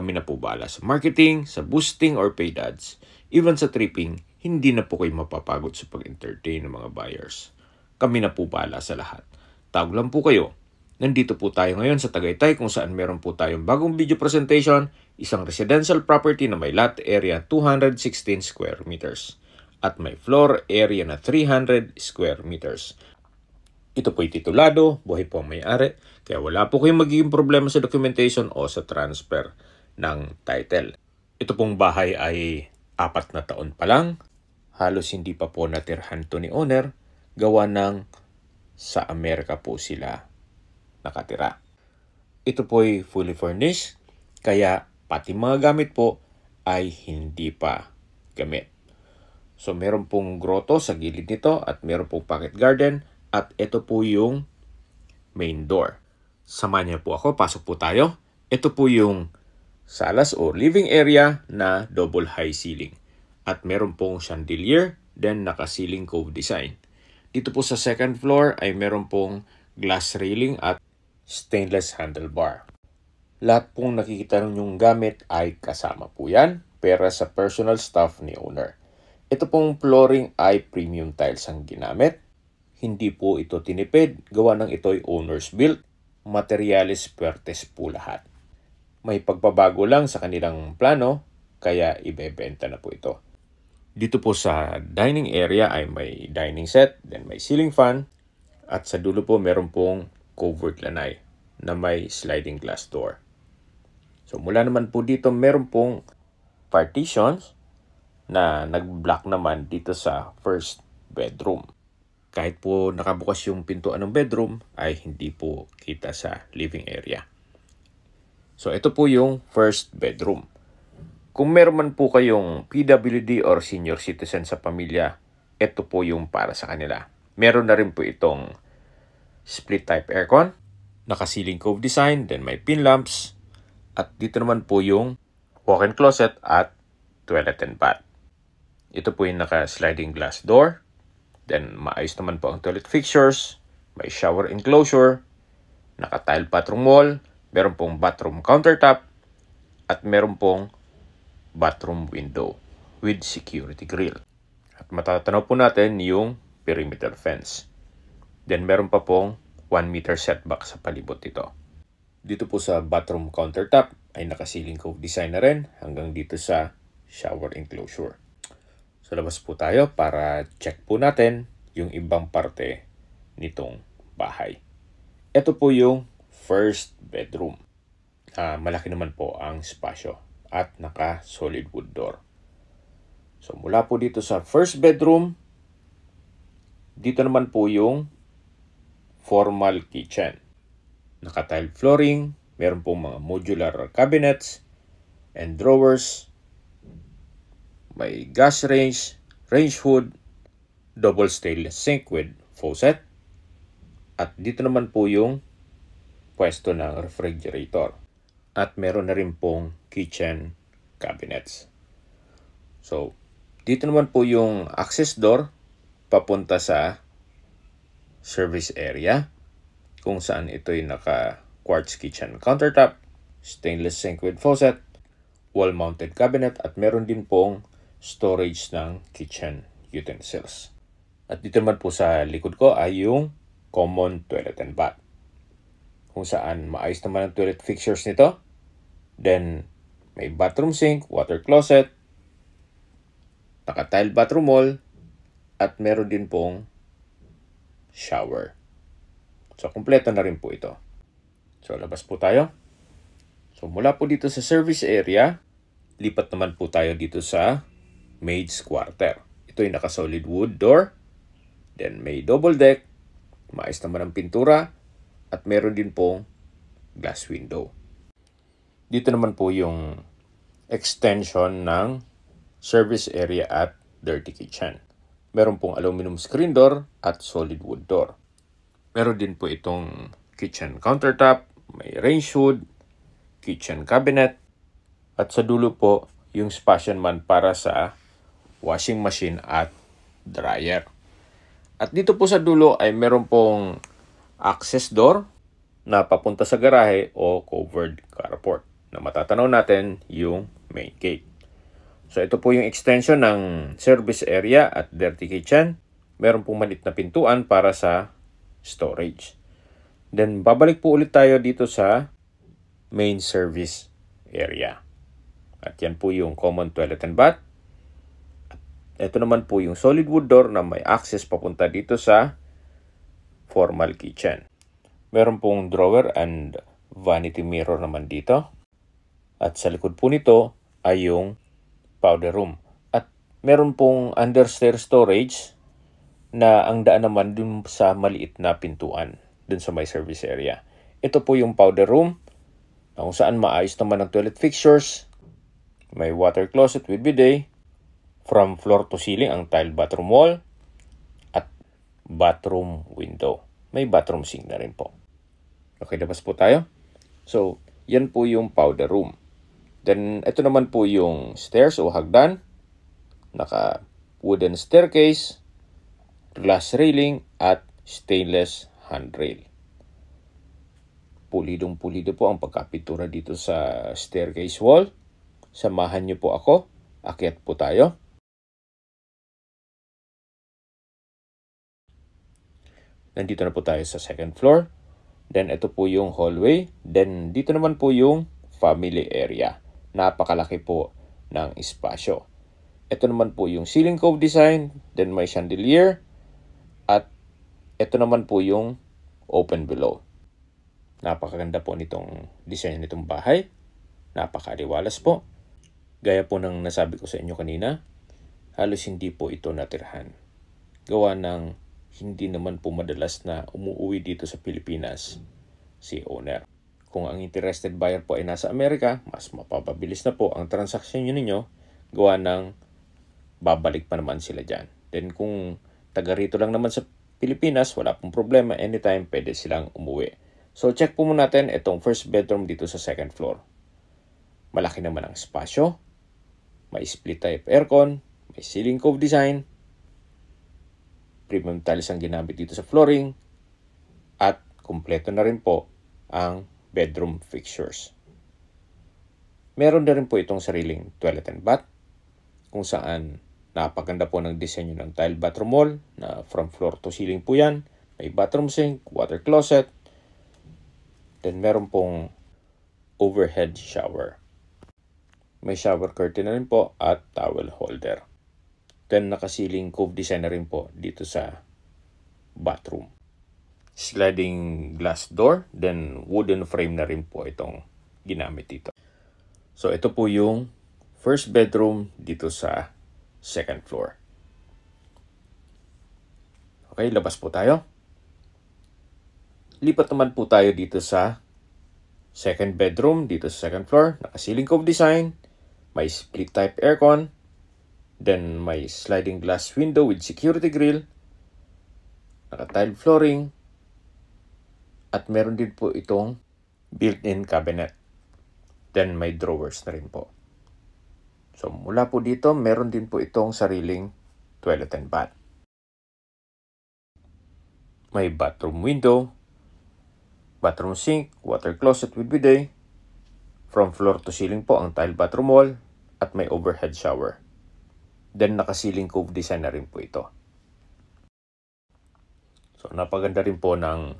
Kami na po bala sa marketing, sa boosting or paid ads. Even sa tripping, hindi na po kayo mapapagod sa pag-entertain ng mga buyers. Kami na po bala sa lahat. Tawag lang po kayo. Nandito po tayo ngayon sa Tagaytay kung saan meron po tayong bagong video presentation, isang residential property na may lot area 216 square meters at may floor area na 300 square meters. Ito po'y titulado, buhay po ang may-ari, kaya wala po kayong magiging problema sa documentation o sa transfer ng title. Ito pong bahay ay apat na taon pa lang, halos hindi pa po natirhan to ni owner, gawa ng sa Amerika po sila nakatira. Ito po'y fully furnished, kaya pati mga gamit po ay hindi pa gamit. So meron pong grotto sa gilid nito at meron pong pocket garden at ito po yung main door. Sama niya po ako, pasok po tayo. Ito po yung salas o living area na double high ceiling. At meron pong chandelier, then naka-ceiling cove design. Dito po sa second floor ay meron pong glass railing at stainless handlebar. Lahat pong nakikita ninyong gamit ay kasama po yan, pera sa personal stuff ni owner. Ito pong flooring ay premium tiles ang ginamit. Hindi po ito tinipid, gawa ng ito'y owner's built. Materialis puertes po lahat may pagbabago lang sa kanilang plano kaya ibebenta na po ito. Dito po sa dining area ay may dining set, then may ceiling fan, at sa dulo po meron pong covert lanay na may sliding glass door. So mula naman po dito meron pong partitions na nag-block naman dito sa first bedroom. Kahit po nakabukas yung pintuan ng bedroom ay hindi po kita sa living area. So ito po yung first bedroom. Kung meron man po kayong PWD or senior citizen sa pamilya, ito po yung para sa kanila. Meron na rin po itong split type aircon, naka-ceiling cove design, then may pin lamps, at dito naman po yung walk-in closet at toilet and bath. Ito po yung naka-sliding glass door. Then, maayos naman po ang toilet fixtures. May shower enclosure. Naka-tile bathroom wall meron pong bathroom countertop, at meron pong bathroom window with security grill. At matatanaw po natin yung perimeter fence. Then meron pa pong 1 meter setback sa palibot nito. Dito po sa bathroom countertop ay nakasiling cove design na rin hanggang dito sa shower enclosure. So labas po tayo para check po natin yung ibang parte nitong bahay. Ito po yung first bedroom. Uh, malaki naman po ang spasyo at naka solid wood door. So mula po dito sa first bedroom, dito naman po yung formal kitchen. Naka-tile flooring, meron pong mga modular cabinets and drawers. May gas range, range hood, double stainless sink with faucet. At dito naman po yung pwesto ng refrigerator. At meron na rin pong kitchen cabinets. So, dito naman po yung access door papunta sa service area kung saan ito ay naka quartz kitchen countertop, stainless sink with faucet, wall-mounted cabinet at meron din pong storage ng kitchen utensils. At dito naman po sa likod ko ay yung common toilet and bath kung saan maayos naman ang toilet fixtures nito. Then, may bathroom sink, water closet, naka-tile bathroom wall, at meron din pong shower. So, kumpleto na rin po ito. So, labas po tayo. So, mula po dito sa service area, lipat naman po tayo dito sa maid's quarter. Ito yung naka-solid wood door. Then, may double deck. Maayos naman ang pintura at meron din pong glass window. Dito naman po yung extension ng service area at dirty kitchen. Meron pong aluminum screen door at solid wood door. Meron din po itong kitchen countertop, may range hood, kitchen cabinet, at sa dulo po yung spasyon man para sa washing machine at dryer. At dito po sa dulo ay meron pong access door na papunta sa garahe o covered carport na matatanaw natin yung main gate. So ito po yung extension ng service area at dirty kitchen. Meron pong malit na pintuan para sa storage. Then babalik po ulit tayo dito sa main service area. At yan po yung common toilet and bath. ito naman po yung solid wood door na may access papunta dito sa formal kitchen. Meron pong drawer and vanity mirror naman dito. At sa likod po nito ay yung powder room. At meron pong understair storage na ang daan naman dun sa maliit na pintuan dun sa may service area. Ito po yung powder room na kung saan maayos naman ang toilet fixtures. May water closet with bidet. From floor to ceiling ang tile bathroom wall bathroom window. May bathroom sink na rin po. Okay, labas po tayo. So, yan po yung powder room. Then, ito naman po yung stairs o hagdan. Naka wooden staircase, glass railing, at stainless handrail. Pulidong-pulido po ang pagkapitura dito sa staircase wall. Samahan niyo po ako. Akyat po tayo. Nandito na po tayo sa second floor. Then ito po yung hallway. Then dito naman po yung family area. Napakalaki po ng espasyo. Ito naman po yung ceiling cove design. Then may chandelier. At ito naman po yung open below. Napakaganda po nitong design nitong bahay. Napakaliwalas po. Gaya po ng nasabi ko sa inyo kanina, halos hindi po ito natirhan. Gawa ng hindi naman po madalas na umuwi dito sa Pilipinas si owner. Kung ang interested buyer po ay nasa Amerika, mas mapapabilis na po ang transaksyon nyo ninyo gawa ng babalik pa naman sila dyan. Then kung taga rito lang naman sa Pilipinas, wala pong problema. Anytime pwede silang umuwi. So check po muna natin itong first bedroom dito sa second floor. Malaki naman ang spasyo. May split type aircon. May ceiling cove design premium tiles ang ginamit dito sa flooring at kumpleto na rin po ang bedroom fixtures. Meron na rin po itong sariling toilet and bath kung saan napaganda po ng disenyo ng tile bathroom wall na from floor to ceiling po yan. May bathroom sink, water closet, then meron pong overhead shower. May shower curtain na rin po at towel holder. Then nakasiling cove design na rin po dito sa bathroom. Sliding glass door, then wooden frame na rin po itong ginamit dito. So ito po yung first bedroom dito sa second floor. Okay, labas po tayo. Lipat naman po tayo dito sa second bedroom, dito sa second floor. Naka ceiling cove design. May split type aircon. Then may sliding glass window with security grill. Naka-tile flooring. At meron din po itong built-in cabinet. Then may drawers na rin po. So mula po dito, meron din po itong sariling toilet and bath. May bathroom window, bathroom sink, water closet with bidet. From floor to ceiling po ang tile bathroom wall at may overhead shower. Then nakasiling cove design na rin po ito. So napaganda rin po ng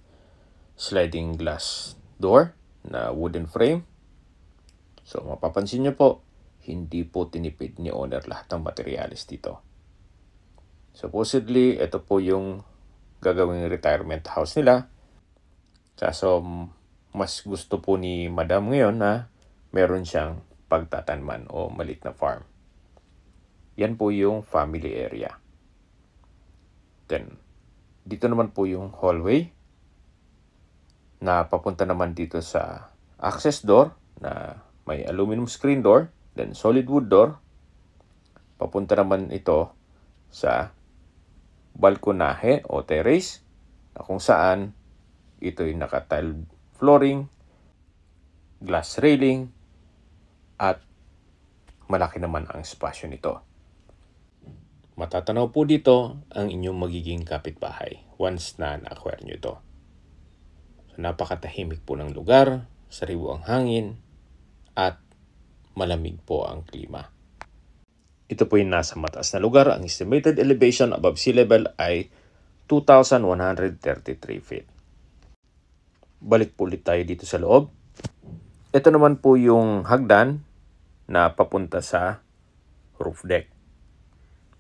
sliding glass door na wooden frame. So mapapansin nyo po, hindi po tinipid ni owner lahat ng materials dito. Supposedly, ito po yung gagawing retirement house nila. Kaso mas gusto po ni madam ngayon na meron siyang pagtatanman o malit na farm. Yan po yung family area. Then, dito naman po yung hallway na papunta naman dito sa access door na may aluminum screen door, then solid wood door. Papunta naman ito sa balkonahe o terrace na kung saan ito yung nakatiled flooring, glass railing, at malaki naman ang spasyo nito. Matatanaw po dito ang inyong magiging kapitbahay once na na-acquire nyo ito. So, napakatahimik po ng lugar, sariwo ang hangin, at malamig po ang klima. Ito po yung nasa mataas na lugar. Ang estimated elevation above sea level ay 2,133 feet. Balik po ulit tayo dito sa loob. Ito naman po yung hagdan na papunta sa roof deck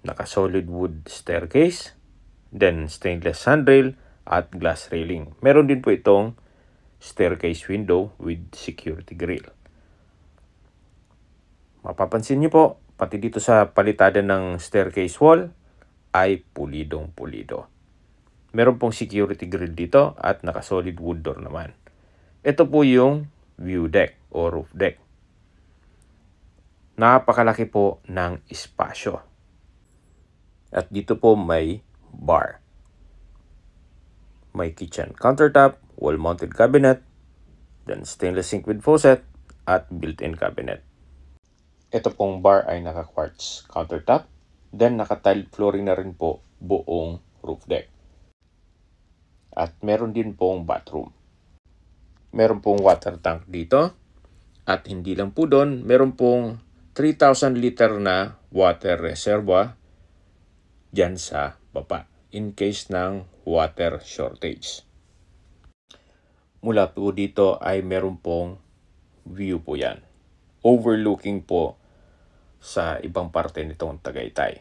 naka solid wood staircase, then stainless handrail at glass railing. Meron din po itong staircase window with security grill. Mapapansin niyo po, pati dito sa palitada ng staircase wall ay pulidong pulido. Meron pong security grill dito at naka solid wood door naman. Ito po yung view deck or roof deck. Napakalaki po ng espasyo. At dito po may bar. May kitchen countertop, wall-mounted cabinet, then stainless sink with faucet, at built-in cabinet. Ito pong bar ay naka-quartz countertop, then naka-tiled flooring na rin po buong roof deck. At meron din pong bathroom. Meron pong water tank dito. At hindi lang po doon, meron pong 3,000 liter na water reservoir dyan sa baba in case ng water shortage. Mula po dito ay meron pong view po yan. Overlooking po sa ibang parte nitong Tagaytay.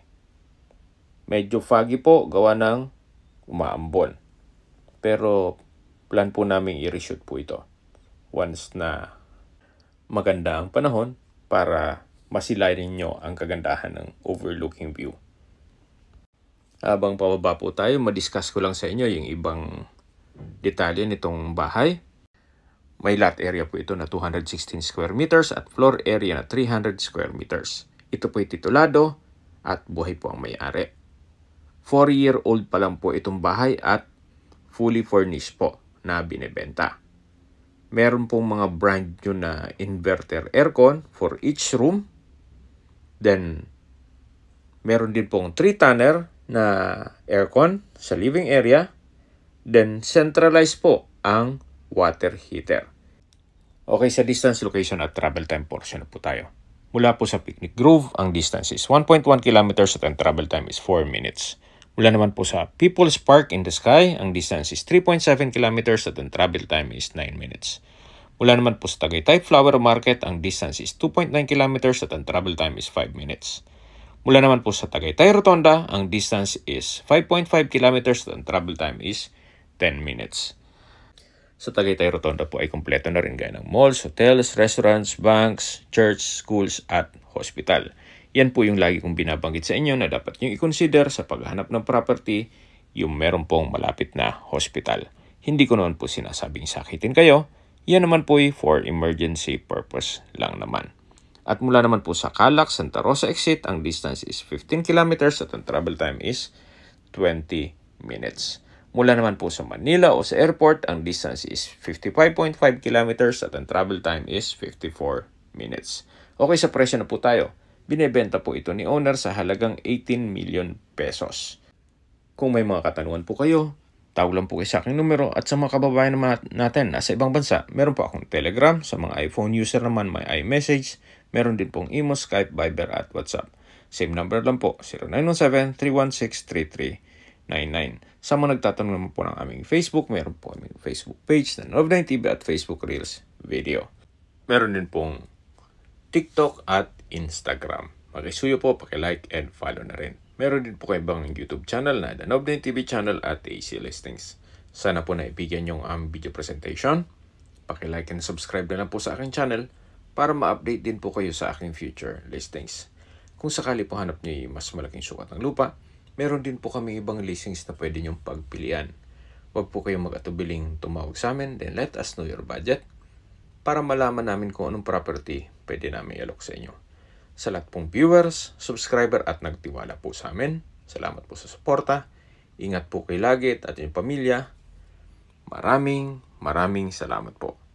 Medyo foggy po gawa ng umaambon. Pero plan po namin i-reshoot po ito once na maganda ang panahon para masilayan ninyo ang kagandahan ng overlooking view. Habang pababa po tayo, madiscuss ko lang sa inyo yung ibang detalye nitong bahay. May lot area po ito na 216 square meters at floor area na 300 square meters. Ito po ay titulado at buhay po ang may-ari. 4-year-old pa lang po itong bahay at fully furnished po na binebenta. Meron pong mga brand new na inverter aircon for each room. Then, meron din pong 3-tanner na aircon sa living area, then centralized po ang water heater. Okay, sa distance, location at travel time portion na po tayo. Mula po sa Picnic Grove, ang distance is 1.1 kilometers at ang travel time is 4 minutes. Mula naman po sa People's Park in the Sky, ang distance is 3.7 kilometers at ang travel time is 9 minutes. Mula naman po sa Tagaytay Flower Market, ang distance is 2.9 kilometers at ang travel time is 5 minutes. Mula naman po sa Tagaytay Rotonda, ang distance is 5.5 kilometers and travel time is 10 minutes. Sa Tagaytay Rotonda po ay kumpleto na rin gaya ng malls, hotels, restaurants, banks, church, schools at hospital. Yan po yung lagi kong binabanggit sa inyo na dapat nyo i-consider sa paghahanap ng property yung meron pong malapit na hospital. Hindi ko noon po sinasabing sakitin kayo. Yan naman po ay for emergency purpose lang naman. At mula naman po sa Calac, Santa Rosa exit, ang distance is 15 kilometers at ang travel time is 20 minutes. Mula naman po sa Manila o sa airport, ang distance is 55.5 kilometers at ang travel time is 54 minutes. Okay, sa presyo na po tayo. Binebenta po ito ni owner sa halagang 18 million pesos. Kung may mga katanungan po kayo, tawag lang po kayo sa aking numero at sa mga kababayan naman natin na sa ibang bansa, meron po akong Telegram, sa mga iPhone user naman may iMessage, Meron din pong Imo, Skype, Viber at WhatsApp. Same number lang po, 0917-316-3399. Sa mga nagtatanong naman po ng aming Facebook, meron po aming Facebook page na Love 9 TV at Facebook Reels video. Meron din pong TikTok at Instagram. Makisuyo po, like and follow na rin. Meron din po kayo bang YouTube channel na The Nob TV channel at AC Listings. Sana po naibigyan yung ang video presentation. like and subscribe na lang po sa aking channel para ma-update din po kayo sa aking future listings. Kung sakali po hanap niyo mas malaking sukat ng lupa, meron din po kami ibang listings na pwede niyong pagpilian. Huwag po kayong mag-atubiling tumawag sa amin, then let us know your budget para malaman namin kung anong property pwede namin ialok sa inyo. Sa lahat pong viewers, subscriber at nagtiwala po sa amin, salamat po sa suporta. Ingat po kay lagi at inyong pamilya. Maraming maraming salamat po.